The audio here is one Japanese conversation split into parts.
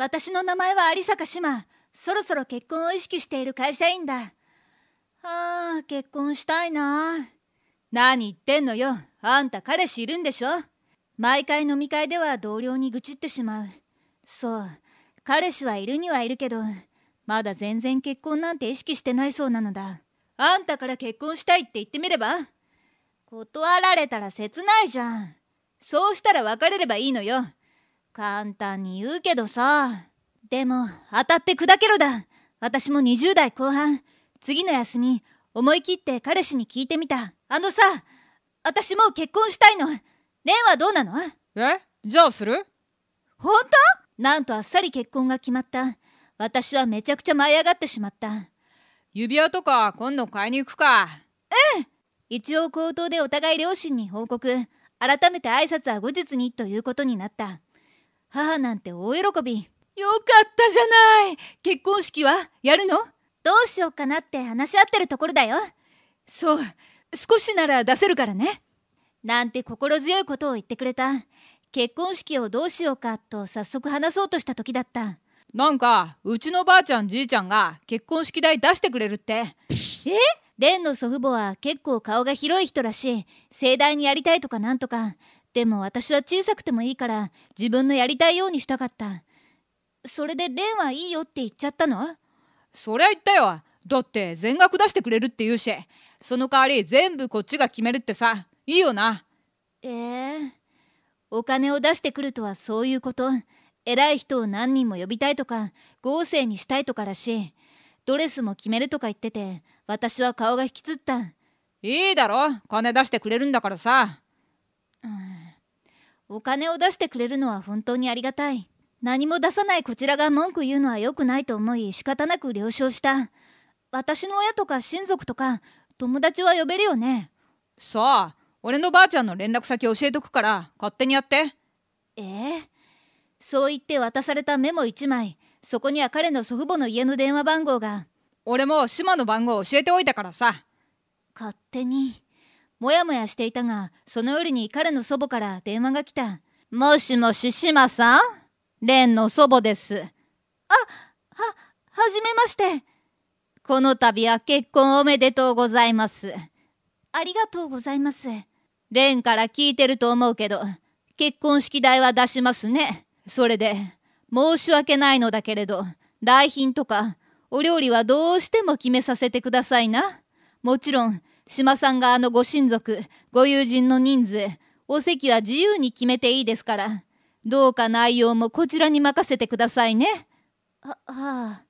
私の名前は有坂志麻そろそろ結婚を意識している会社員だああ結婚したいな何言ってんのよあんた彼氏いるんでしょ毎回飲み会では同僚に愚痴ってしまうそう彼氏はいるにはいるけどまだ全然結婚なんて意識してないそうなのだあんたから結婚したいって言ってみれば断られたら切ないじゃんそうしたら別れればいいのよ簡単に言うけどさ。でも、当たって砕けろだ。私も20代後半。次の休み、思い切って彼氏に聞いてみた。あのさ、私もう結婚したいの。蓮はどうなのえじゃあする本当なんとあっさり結婚が決まった。私はめちゃくちゃ舞い上がってしまった。指輪とか今度買いに行くか。うん一応口頭でお互い両親に報告。改めて挨拶は後日にということになった。母なんて大喜びよかったじゃない結婚式はやるのどうしようかなって話し合ってるところだよそう少しなら出せるからねなんて心強いことを言ってくれた結婚式をどうしようかと早速話そうとした時だったなんかうちのばあちゃんじいちゃんが結婚式代出してくれるってえ蓮の祖父母は結構顔が広い人らしい盛大にやりたいとかなんとかでも私は小さくてもいいから自分のやりたいようにしたかったそれで蓮はいいよって言っちゃったのそりゃ言ったよだって全額出してくれるって言うしその代わり全部こっちが決めるってさいいよなえー、お金を出してくるとはそういうこと偉い人を何人も呼びたいとか豪勢にしたいとからしいドレスも決めるとか言ってて私は顔が引きつったいいだろ金出してくれるんだからさお金を出してくれるのは本当にありがたい。何も出さないこちらが文句言うのは良くないと思い仕方なく了承した。私の親とか親族とか友達は呼べるよね。さあ、俺のばあちゃんの連絡先教えとくから勝手にやって。ええそう言って渡されたメモ1枚。そこには彼の祖父母の家の電話番号が。俺も島の番号教えておいたからさ。勝手に。もやもやしていたが、その夜に彼の祖母から電話が来た。もしもし、島さんレンの祖母です。あ、は、はじめまして。この度は結婚おめでとうございます。ありがとうございます。レンから聞いてると思うけど、結婚式代は出しますね。それで、申し訳ないのだけれど、来賓とか、お料理はどうしても決めさせてくださいな。もちろん、島さんがあのご親族、ご友人の人数、お席は自由に決めていいですから、どうか内容もこちらに任せてくださいね。は、はあ。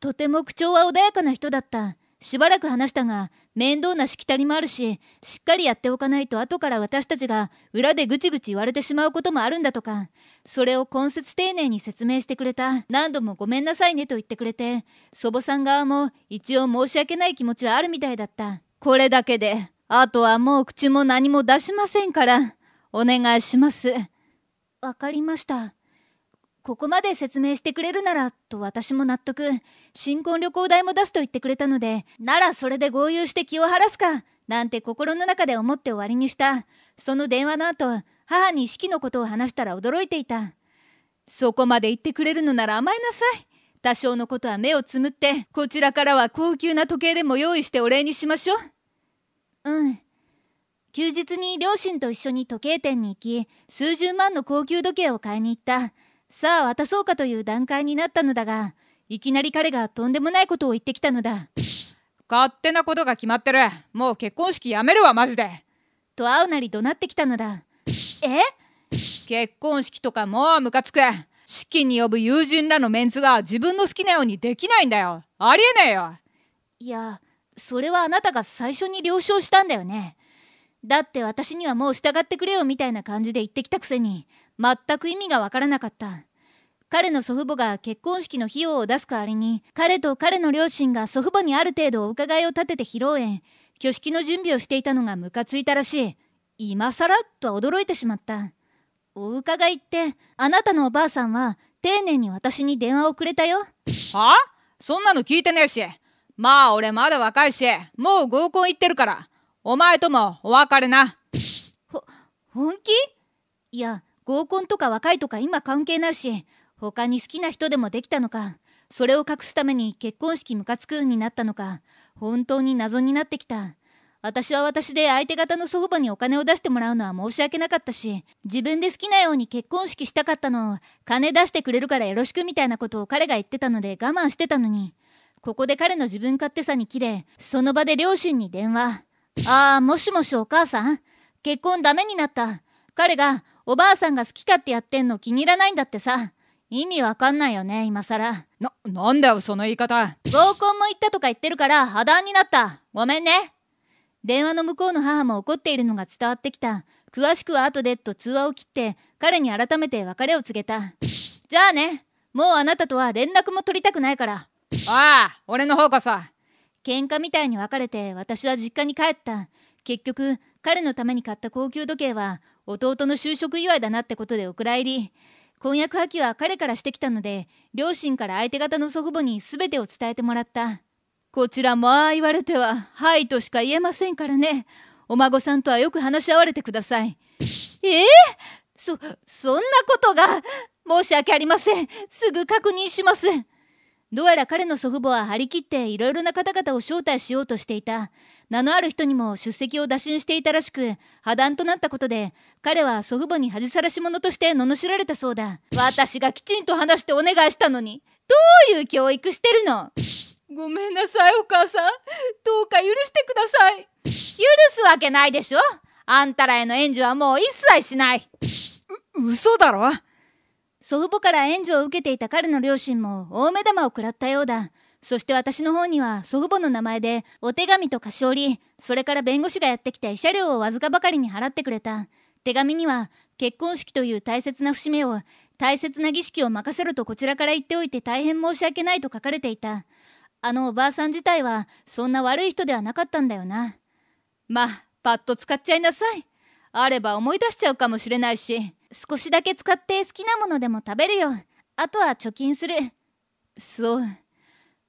とても口調は穏やかな人だった。しばらく話したが、面倒なしきたりもあるし、しっかりやっておかないと後から私たちが裏でぐちぐち言われてしまうこともあるんだとか、それを根節丁寧に説明してくれた。何度もごめんなさいねと言ってくれて、祖母さん側も一応申し訳ない気持ちはあるみたいだった。これだけで、あとはもう口も何も出しませんから、お願いします。わかりました。ここまで説明してくれるなら、と私も納得。新婚旅行代も出すと言ってくれたので、ならそれで合流して気を晴らすか、なんて心の中で思って終わりにした。その電話の後、母に式のことを話したら驚いていた。そこまで言ってくれるのなら甘えなさい。多少のことは目をつむって、こちらからは高級な時計でも用意してお礼にしましょう。うん。休日に両親と一緒に時計店に行き、数十万の高級時計を買いに行った。さあ渡そうかという段階になったのだが、いきなり彼がとんでもないことを言ってきたのだ。勝手なことが決まってる。もう結婚式やめるわ、マジで。と会うなり怒鳴ってきたのだ。え結婚式とかもうムカつく。金に呼ぶ友人らのメンツが自分の好きなようにできないんだよありえねえよいやそれはあなたが最初に了承したんだよねだって私にはもう従ってくれよみたいな感じで言ってきたくせに全く意味がわからなかった彼の祖父母が結婚式の費用を出す代わりに彼と彼の両親が祖父母にある程度お伺いを立てて披露宴挙式の準備をしていたのがムカついたらしい今更と驚いてしまったお伺いって、あなたのおばあさんは、丁寧に私に電話をくれたよ。はそんなの聞いてねえし。まあ俺まだ若いし、もう合コン行ってるから、お前ともお別れな。ほ、本気いや、合コンとか若いとか今関係ないし、他に好きな人でもできたのか、それを隠すために結婚式ムカつくになったのか、本当に謎になってきた。私は私で相手方の祖父母にお金を出してもらうのは申し訳なかったし、自分で好きなように結婚式したかったのを、金出してくれるからよろしくみたいなことを彼が言ってたので我慢してたのに、ここで彼の自分勝手さに切れ、その場で両親に電話。ああ、もしもしお母さん結婚ダメになった。彼が、おばあさんが好き勝手やってんの気に入らないんだってさ。意味わかんないよね、今更。な、なんだよ、その言い方。合コンも行ったとか言ってるから、破談になった。ごめんね。電話の向こうの母も怒っているのが伝わってきた。詳しくは後でと通話を切って彼に改めて別れを告げた。じゃあね、もうあなたとは連絡も取りたくないから。ああ、俺の方こそ。喧嘩みたいに別れて私は実家に帰った。結局、彼のために買った高級時計は弟の就職祝いだなってことでお蔵入り。婚約破棄は彼からしてきたので、両親から相手方の祖父母に全てを伝えてもらった。こちらもああ言われては、はいとしか言えませんからね。お孫さんとはよく話し合われてください。ええー、そ、そんなことが申し訳ありません。すぐ確認します。どうやら彼の祖父母は張り切っていろいろな方々を招待しようとしていた。名のある人にも出席を打診していたらしく、破談となったことで、彼は祖父母に恥さらし者として罵られたそうだ。私がきちんと話してお願いしたのに、どういう教育してるのごめんなさいお母さんどうか許してください許すわけないでしょあんたらへの援助はもう一切しないう嘘だろ祖父母から援助を受けていた彼の両親も大目玉を食らったようだそして私の方には祖父母の名前でお手紙と菓子折りそれから弁護士がやってきて慰謝料をわずかばかりに払ってくれた手紙には結婚式という大切な節目を大切な儀式を任せろとこちらから言っておいて大変申し訳ないと書かれていたあのおばあさん自体はそんな悪い人ではなかったんだよな。まあ、パッと使っちゃいなさい。あれば思い出しちゃうかもしれないし、少しだけ使って好きなものでも食べるよ。あとは貯金する。そう。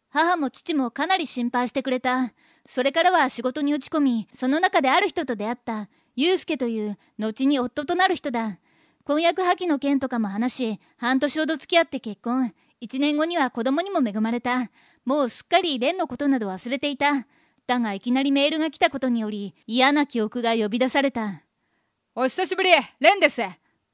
母も父もかなり心配してくれた。それからは仕事に打ち込み、その中である人と出会った、すけという、後に夫となる人だ。婚約破棄の件とかも話し、半年ほど付き合って結婚。1年後には子供にも恵まれた。もうすっかり蓮のことなど忘れていた。だがいきなりメールが来たことにより嫌な記憶が呼び出された。お久しぶり、蓮です。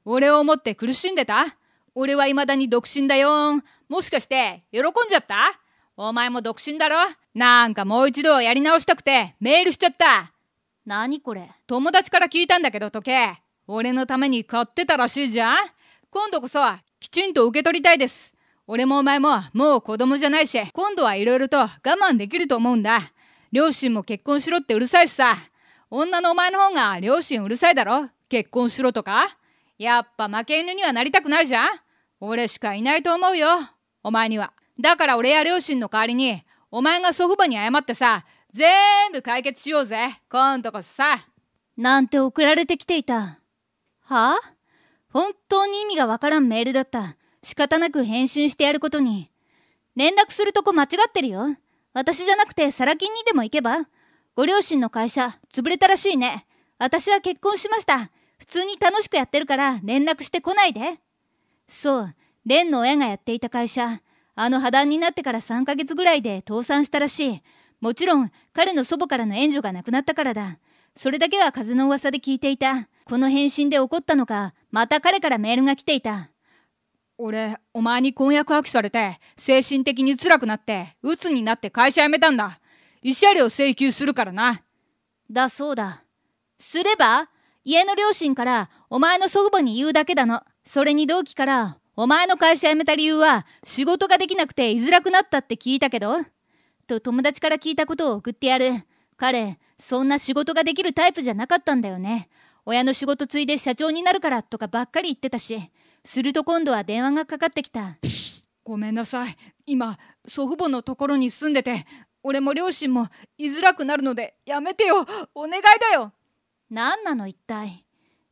俺を思って苦しんでた俺は未だに独身だよもしかして喜んじゃったお前も独身だろなんかもう一度やり直したくてメールしちゃった。何これ友達から聞いたんだけど時計。俺のために買ってたらしいじゃん今度こそきちんと受け取りたいです。俺もお前ももう子供じゃないし、今度はいろいろと我慢できると思うんだ。両親も結婚しろってうるさいしさ。女のお前の方が両親うるさいだろ結婚しろとかやっぱ負け犬にはなりたくないじゃん俺しかいないと思うよ。お前には。だから俺や両親の代わりに、お前が祖父母に謝ってさ、全部解決しようぜ。今度こそさ。なんて送られてきていた。はあ本当に意味がわからんメールだった。仕方なく返信してやることに。連絡するとこ間違ってるよ。私じゃなくてサラ金にでも行けば。ご両親の会社、潰れたらしいね。私は結婚しました。普通に楽しくやってるから連絡してこないで。そう、ンの親がやっていた会社、あの破談になってから3ヶ月ぐらいで倒産したらしい。もちろん、彼の祖母からの援助がなくなったからだ。それだけは風の噂で聞いていた。この返信で怒ったのか、また彼からメールが来ていた。俺、お前に婚約破棄されて、精神的に辛くなって、鬱になって会社辞めたんだ。慰謝料請求するからな。だそうだ。すれば、家の両親から、お前の祖父母に言うだけだの。それに同期から、お前の会社辞めた理由は、仕事ができなくて居づらくなったって聞いたけど。と友達から聞いたことを送ってやる。彼、そんな仕事ができるタイプじゃなかったんだよね。親の仕事継いで社長になるからとかばっかり言ってたし。すると今度は電話がかかってきたごめんなさい今祖父母のところに住んでて俺も両親も居づらくなるのでやめてよお願いだよ何なの一体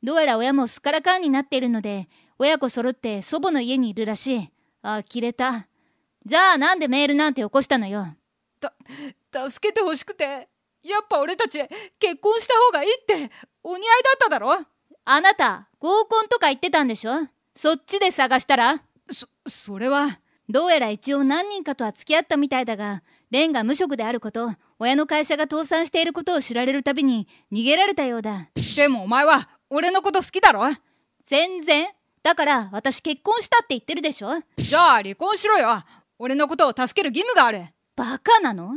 どうやら親もすっからかんになっているので親子揃って祖母の家にいるらしいあきれたじゃあなんでメールなんて起こしたのよた助けてほしくてやっぱ俺たち結婚した方がいいってお似合いだっただろあなた合コンとか言ってたんでしょそっちで探したらそ、それは。どうやら一応何人かとは付き合ったみたいだが、レンが無職であること、親の会社が倒産していることを知られるたびに逃げられたようだ。でもお前は俺のこと好きだろ全然。だから私結婚したって言ってるでしょじゃあ離婚しろよ。俺のことを助ける義務がある。バカなの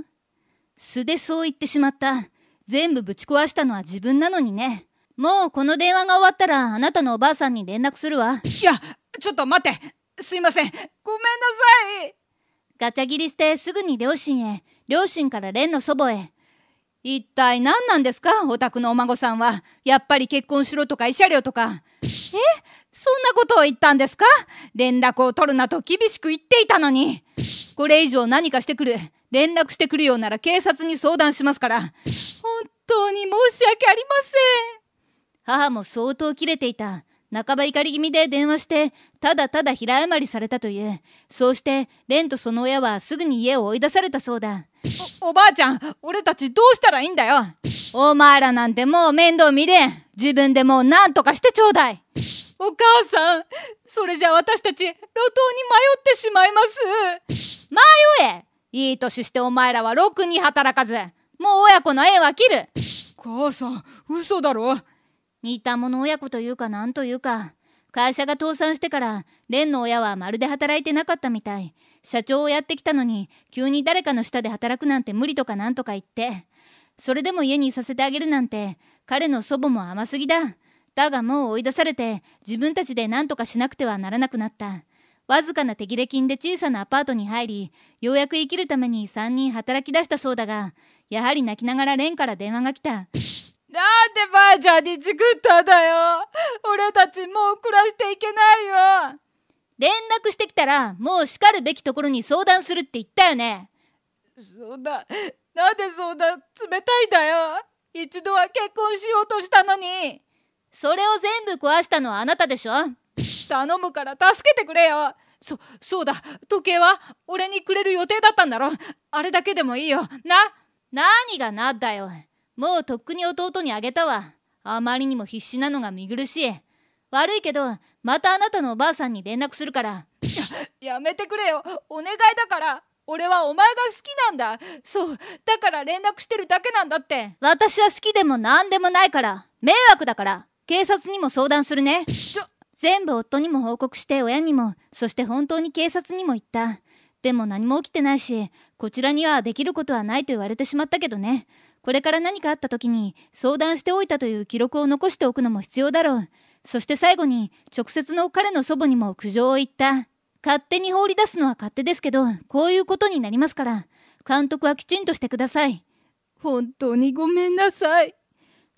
素でそう言ってしまった。全部ぶち壊したのは自分なのにね。もうこの電話が終わったらあなたのおばあさんに連絡するわいやちょっと待ってすいませんごめんなさいガチャ切りしてすぐに両親へ両親から蓮の祖母へ一体何なんですかお宅のお孫さんはやっぱり結婚しろとか慰謝料とかえそんなことを言ったんですか連絡を取るなと厳しく言っていたのにこれ以上何かしてくる連絡してくるようなら警察に相談しますから本当に申し訳ありません母も相当切れていた。半ば怒り気味で電話して、ただただ平謝りされたという。そうして、蓮とその親はすぐに家を追い出されたそうだ。お、おばあちゃん、俺たちどうしたらいいんだよ。お前らなんてもう面倒見れん。自分でもう何とかしてちょうだい。お母さん、それじゃ私たち、路頭に迷ってしまいます。迷えいい年してお前らはろくに働かず、もう親子の縁は切る。母さん、嘘だろ似た者親子というかなんというか会社が倒産してから蓮の親はまるで働いてなかったみたい社長をやってきたのに急に誰かの下で働くなんて無理とかなんとか言ってそれでも家にいさせてあげるなんて彼の祖母も甘すぎだだがもう追い出されて自分たちで何とかしなくてはならなくなったわずかな手切れ金で小さなアパートに入りようやく生きるために3人働き出したそうだがやはり泣きながら蓮から電話が来たなんでばあちゃんに作ったんだよ俺たちもう暮らしていけないよ連絡してきたらもうしかるべきところに相談するって言ったよねそんななんでそんな冷たいんだよ一度は結婚しようとしたのにそれを全部壊したのはあなたでしょ頼むから助けてくれよそそうだ時計は俺にくれる予定だったんだろあれだけでもいいよな何がなだよもうとっくに弟にあげたわ。あまりにも必死なのが見苦しい。悪いけど、またあなたのおばあさんに連絡するから。やめてくれよ。お願いだから。俺はお前が好きなんだ。そう。だから連絡してるだけなんだって。私は好きでも何でもないから。迷惑だから。警察にも相談するね。全部夫にも報告して親にも、そして本当に警察にも言った。でも何も起きてないし、こちらにはできることはないと言われてしまったけどね。これから何かあった時に相談しておいたという記録を残しておくのも必要だろう。そして最後に直接の彼の祖母にも苦情を言った。勝手に放り出すのは勝手ですけど、こういうことになりますから、監督はきちんとしてください。本当にごめんなさい。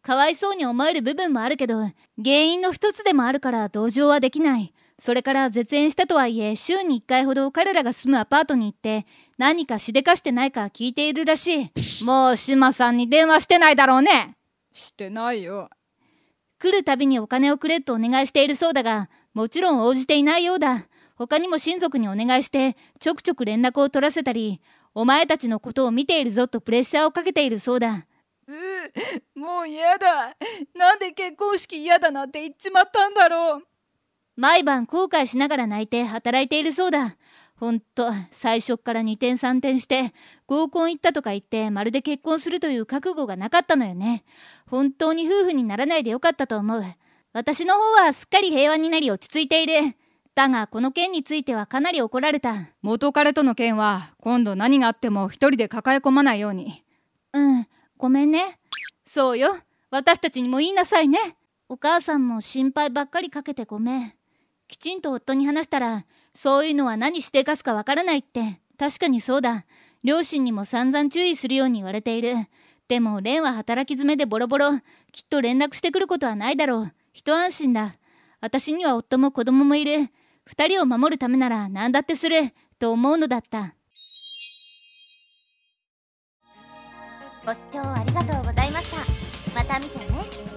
かわいそうに思える部分もあるけど、原因の一つでもあるから同情はできない。それから絶縁したとはいえ週に1回ほど彼らが住むアパートに行って何かしでかしてないか聞いているらしいもう志麻さんに電話してないだろうねしてないよ来るたびにお金をくれとお願いしているそうだがもちろん応じていないようだ他にも親族にお願いしてちょくちょく連絡を取らせたりお前たちのことを見ているぞとプレッシャーをかけているそうだうもう嫌だなんで結婚式嫌だなんて言っちまったんだろう毎晩後悔しながら泣いて働いているそうだ。ほんと、最初っから2点3点して、合コン行ったとか言って、まるで結婚するという覚悟がなかったのよね。本当に夫婦にならないでよかったと思う。私の方はすっかり平和になり落ち着いている。だが、この件についてはかなり怒られた。元彼との件は、今度何があっても一人で抱え込まないように。うん、ごめんね。そうよ。私たちにも言いなさいね。お母さんも心配ばっかりかけてごめん。きちんと夫に話したら、そういうのは何してかすかわからないって、確かにそうだ。両親にも散々注意するように言われている。でも、蓮は働き詰めでボロボロ。きっと連絡してくることはないだろう。一安心だ。私には夫も子供もいる。二人を守るためなら何だってする。と思うのだった。ご視聴ありがとうございました。また見てね。